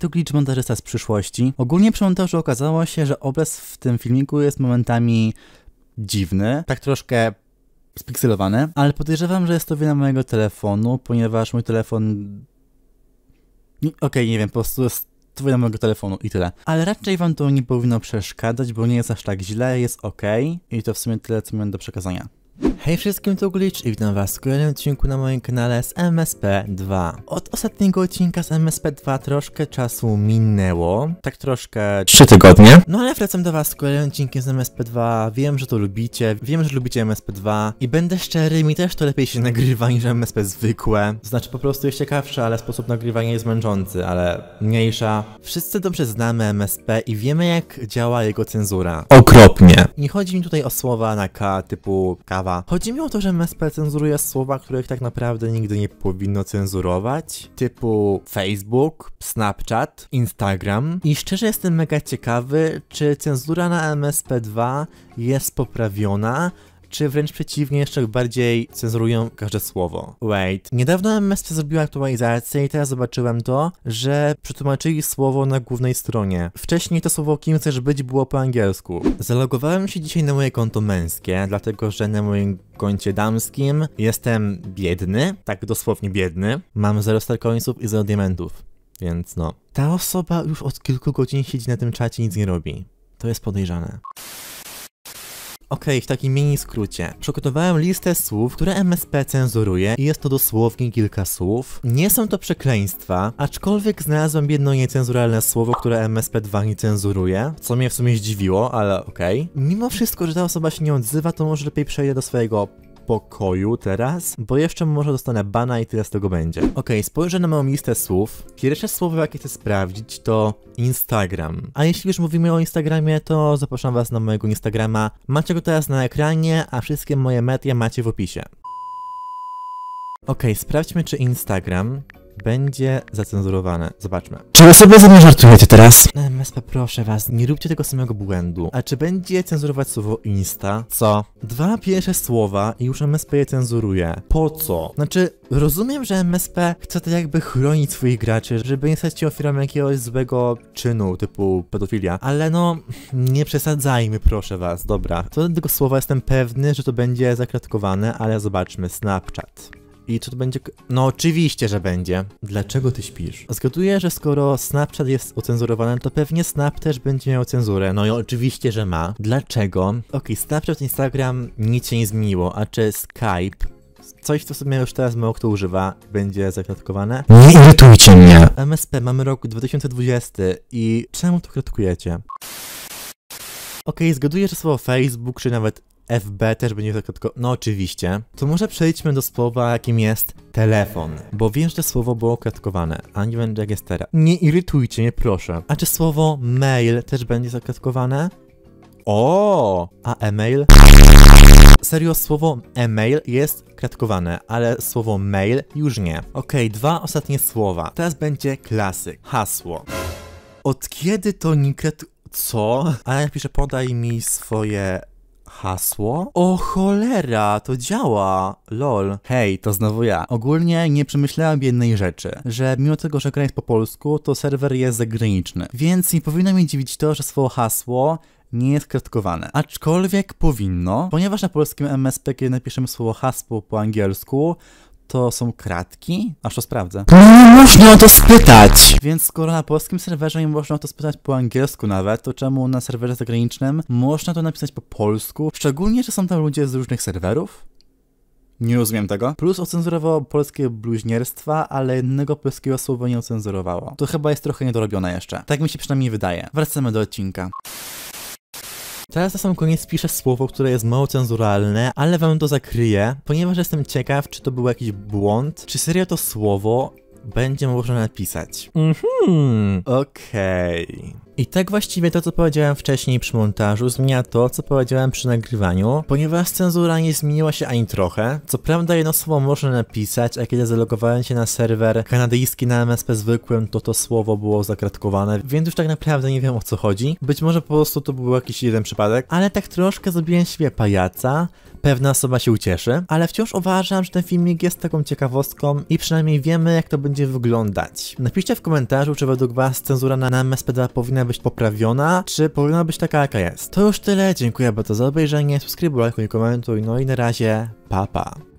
tu glitch montażysta z przyszłości. Ogólnie przy montażu okazało się, że obraz w tym filmiku jest momentami dziwny, tak troszkę spikselowany, ale podejrzewam, że jest to wina mojego telefonu, ponieważ mój telefon... Okej, okay, nie wiem, po prostu jest to wina mojego telefonu i tyle. Ale raczej wam to nie powinno przeszkadzać, bo nie jest aż tak źle, jest ok i to w sumie tyle, co miałem do przekazania. Hej wszystkim, to Glitch i witam was w kolejnym odcinku na moim kanale z MSP2. Od ostatniego odcinka z MSP2 troszkę czasu minęło, tak troszkę 3 tygodnie. No ale wracam do was z kolejnym odcinkiem z MSP2, wiem, że to lubicie, wiem, że lubicie MSP2 i będę szczery, mi też to lepiej się nagrywa niż MSP zwykłe. Znaczy po prostu jest ciekawsze, ale sposób nagrywania jest męczący, ale mniejsza. Wszyscy dobrze znamy MSP i wiemy jak działa jego cenzura. Okropnie. Nie chodzi mi tutaj o słowa na K typu K prawa. Chodzi mi o to, że MSP cenzuruje słowa, których tak naprawdę nigdy nie powinno cenzurować, typu Facebook, Snapchat, Instagram. I szczerze jestem mega ciekawy, czy cenzura na MSP2 jest poprawiona, czy wręcz przeciwnie, jeszcze bardziej cenzurują każde słowo. Wait. Niedawno MST zrobiła aktualizację i teraz zobaczyłem to, że przetłumaczyli słowo na głównej stronie. Wcześniej to słowo kim chcesz być było po angielsku. Zalogowałem się dzisiaj na moje konto męskie, dlatego że na moim koncie damskim jestem biedny, tak dosłownie biedny. Mam 0 star i 0 diamentów, więc no. Ta osoba już od kilku godzin siedzi na tym czacie i nic nie robi. To jest podejrzane. Okej, okay, w takim mini skrócie. Przygotowałem listę słów, które MSP cenzuruje i jest to dosłownie kilka słów. Nie są to przekleństwa, aczkolwiek znalazłem jedno niecenzuralne słowo, które MSP2 nie cenzuruje, co mnie w sumie zdziwiło, ale okej. Okay. Mimo wszystko, że ta osoba się nie odzywa, to może lepiej przejdę do swojego pokoju teraz, bo jeszcze może dostanę bana i tyle z tego będzie. Okej, spojrzę na moją listę słów. Pierwsze słowo, jakie chcę sprawdzić, to Instagram. A jeśli już mówimy o Instagramie, to zapraszam was na mojego Instagrama. Macie go teraz na ekranie, a wszystkie moje media macie w opisie. Ok, sprawdźmy czy Instagram będzie zacenzurowane. Zobaczmy. Czy wy sobie ze mnie żartujecie teraz? No, MSP, proszę was, nie róbcie tego samego błędu. A czy będzie cenzurować słowo insta? Co? Dwa pierwsze słowa i już MSP je cenzuruje. Po co? Znaczy, rozumiem, że MSP chce tak jakby chronić swoich graczy, żeby nie stać się ofiarami jakiegoś złego czynu, typu pedofilia. Ale no, nie przesadzajmy, proszę was. Dobra. Co do tego słowa jestem pewny, że to będzie zakratkowane, ale zobaczmy. Snapchat. I czy to będzie... No oczywiście, że będzie. Dlaczego ty śpisz? Zgaduję, że skoro Snapchat jest ocenzurowany, to pewnie Snap też będzie miał cenzurę. No i oczywiście, że ma. Dlaczego? Okej, okay, Snapchat, Instagram nic się nie zmieniło, a czy Skype coś, co w sumie już teraz mało kto używa, będzie zakratkowane. Nie irytujcie mnie! MSP mamy rok 2020 i czemu to krytykujecie? Okej, okay, zgaduję, że słowo Facebook czy nawet FB też będzie tylko, tylko, no oczywiście. To może przejdźmy do słowa, jakim jest telefon, bo wiem, że słowo było kratkowane, a nie będzie jak jest teraz. Nie irytujcie mnie, proszę. A czy słowo mail też będzie zakratkowane? O, a e-mail? Serio, słowo e-mail jest kratkowane, ale słowo mail już nie. Okej, okay, dwa ostatnie słowa. Teraz będzie klasyk, hasło. Od kiedy to nikret... Co? A ja piszę, podaj mi swoje hasło? O cholera, to działa! Lol. Hej, to znowu ja. Ogólnie nie przemyślałem jednej rzeczy, że mimo tego, że gra jest po polsku, to serwer jest zagraniczny. Więc nie powinno mnie dziwić to, że swoje hasło nie jest krytykowane. Aczkolwiek powinno, ponieważ na polskim MSP, kiedy napiszemy słowo hasło po angielsku, to są kratki? Aż to sprawdzę. Nie można o to spytać! Więc skoro na polskim serwerze nie można o to spytać po angielsku nawet, to czemu na serwerze zagranicznym można to napisać po polsku? Szczególnie, że są tam ludzie z różnych serwerów? Nie rozumiem tego. Plus ocenzurowało polskie bluźnierstwa, ale jednego polskiego słowa nie ocenzurowało. To chyba jest trochę niedorobione jeszcze. Tak mi się przynajmniej wydaje. Wracamy do odcinka. Teraz na sam koniec piszę słowo, które jest mało cenzuralne, ale wam to zakryję, ponieważ jestem ciekaw, czy to był jakiś błąd, czy serio to słowo będzie można napisać. Mhm, okej. Okay. I tak właściwie to, co powiedziałem wcześniej przy montażu, zmienia to, co powiedziałem przy nagrywaniu, ponieważ cenzura nie zmieniła się ani trochę. Co prawda jedno słowo można napisać, a kiedy zalogowałem się na serwer kanadyjski na MSP zwykłym, to to słowo było zakratkowane, więc już tak naprawdę nie wiem o co chodzi. Być może po prostu to był jakiś jeden przypadek, ale tak troszkę zrobiłem siebie pajaca, pewna osoba się ucieszy, ale wciąż uważam, że ten filmik jest taką ciekawostką i przynajmniej wiemy jak to będzie wyglądać. Napiszcie w komentarzu, czy według was cenzura na MSP2 powinna powinna być poprawiona, czy powinna być taka jaka jest. To już tyle, dziękuję bardzo za obejrzenie, subskrybuj, lajkuj, komentuj, no i na razie, papa. Pa.